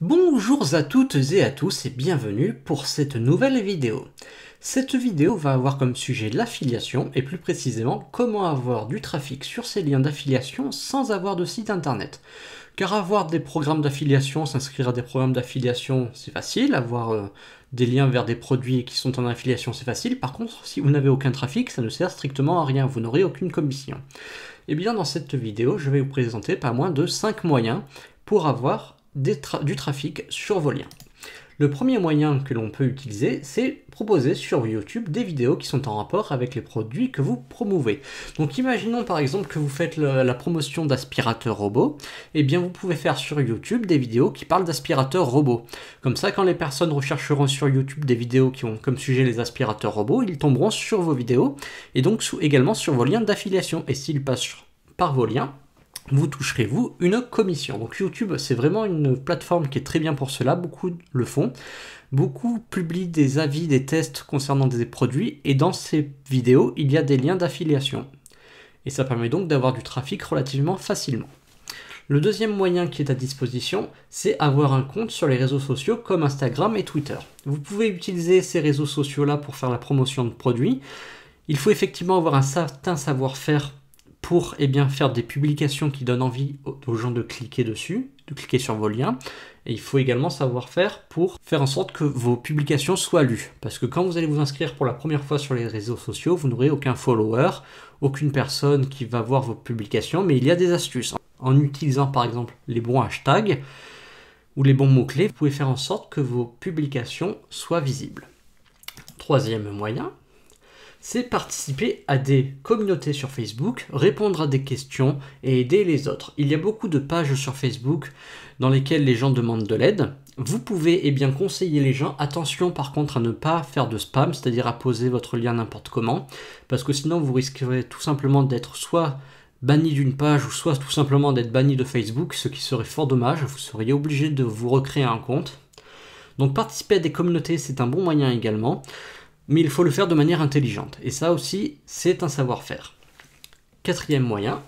Bonjour à toutes et à tous et bienvenue pour cette nouvelle vidéo. Cette vidéo va avoir comme sujet l'affiliation et plus précisément comment avoir du trafic sur ces liens d'affiliation sans avoir de site internet. Car avoir des programmes d'affiliation, s'inscrire à des programmes d'affiliation, c'est facile. Avoir euh, des liens vers des produits qui sont en affiliation, c'est facile. Par contre, si vous n'avez aucun trafic, ça ne sert strictement à rien. Vous n'aurez aucune commission. Et eh bien, dans cette vidéo, je vais vous présenter pas moins de 5 moyens pour avoir du trafic sur vos liens. Le premier moyen que l'on peut utiliser, c'est proposer sur YouTube des vidéos qui sont en rapport avec les produits que vous promouvez. Donc imaginons par exemple que vous faites la promotion d'aspirateurs robots, et eh bien vous pouvez faire sur YouTube des vidéos qui parlent d'aspirateurs robots. Comme ça, quand les personnes rechercheront sur YouTube des vidéos qui ont comme sujet les aspirateurs robots, ils tomberont sur vos vidéos, et donc également sur vos liens d'affiliation. Et s'ils passent par vos liens, vous toucherez-vous une commission. Donc YouTube, c'est vraiment une plateforme qui est très bien pour cela, beaucoup le font. Beaucoup publient des avis, des tests concernant des produits, et dans ces vidéos, il y a des liens d'affiliation. Et ça permet donc d'avoir du trafic relativement facilement. Le deuxième moyen qui est à disposition, c'est avoir un compte sur les réseaux sociaux comme Instagram et Twitter. Vous pouvez utiliser ces réseaux sociaux-là pour faire la promotion de produits. Il faut effectivement avoir un certain savoir-faire pour eh bien, faire des publications qui donnent envie aux gens de cliquer dessus, de cliquer sur vos liens. Et il faut également savoir faire pour faire en sorte que vos publications soient lues. Parce que quand vous allez vous inscrire pour la première fois sur les réseaux sociaux, vous n'aurez aucun follower, aucune personne qui va voir vos publications, mais il y a des astuces. En utilisant par exemple les bons hashtags ou les bons mots-clés, vous pouvez faire en sorte que vos publications soient visibles. Troisième moyen, c'est participer à des communautés sur Facebook, répondre à des questions et aider les autres. Il y a beaucoup de pages sur Facebook dans lesquelles les gens demandent de l'aide. Vous pouvez eh bien conseiller les gens, attention par contre à ne pas faire de spam, c'est-à-dire à poser votre lien n'importe comment, parce que sinon vous risquerez tout simplement d'être soit banni d'une page ou soit tout simplement d'être banni de Facebook, ce qui serait fort dommage, vous seriez obligé de vous recréer un compte. Donc participer à des communautés, c'est un bon moyen également mais il faut le faire de manière intelligente. Et ça aussi, c'est un savoir-faire. Quatrième moyen,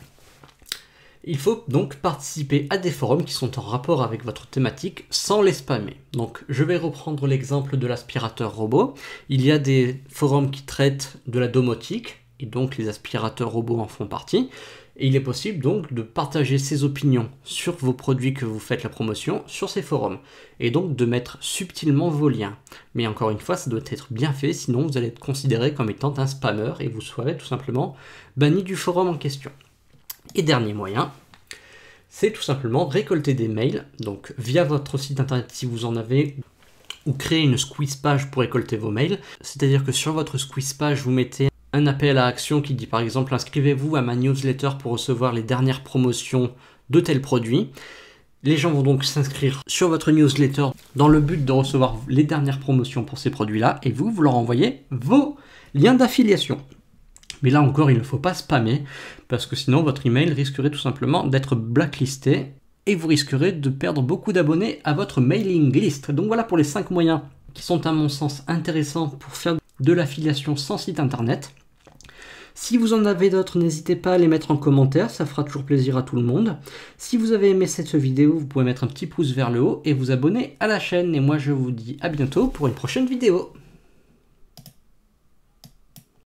il faut donc participer à des forums qui sont en rapport avec votre thématique sans les spammer. Donc je vais reprendre l'exemple de l'aspirateur robot. Il y a des forums qui traitent de la domotique, et donc les aspirateurs robots en font partie. Et il est possible donc de partager ses opinions sur vos produits que vous faites la promotion sur ces forums, et donc de mettre subtilement vos liens. Mais encore une fois, ça doit être bien fait, sinon vous allez être considéré comme étant un spammer et vous serez tout simplement banni du forum en question. Et dernier moyen, c'est tout simplement récolter des mails, donc via votre site internet si vous en avez, ou créer une squeeze page pour récolter vos mails. C'est-à-dire que sur votre squeeze page, vous mettez un appel à action qui dit par exemple inscrivez-vous à ma newsletter pour recevoir les dernières promotions de tel produit. Les gens vont donc s'inscrire sur votre newsletter dans le but de recevoir les dernières promotions pour ces produits-là et vous, vous leur envoyez vos liens d'affiliation. Mais là encore, il ne faut pas spammer parce que sinon votre email risquerait tout simplement d'être blacklisté et vous risquerez de perdre beaucoup d'abonnés à votre mailing list. Donc voilà pour les 5 moyens qui sont à mon sens intéressants pour faire de l'affiliation sans site internet. Si vous en avez d'autres, n'hésitez pas à les mettre en commentaire, ça fera toujours plaisir à tout le monde. Si vous avez aimé cette vidéo, vous pouvez mettre un petit pouce vers le haut et vous abonner à la chaîne. Et moi, je vous dis à bientôt pour une prochaine vidéo.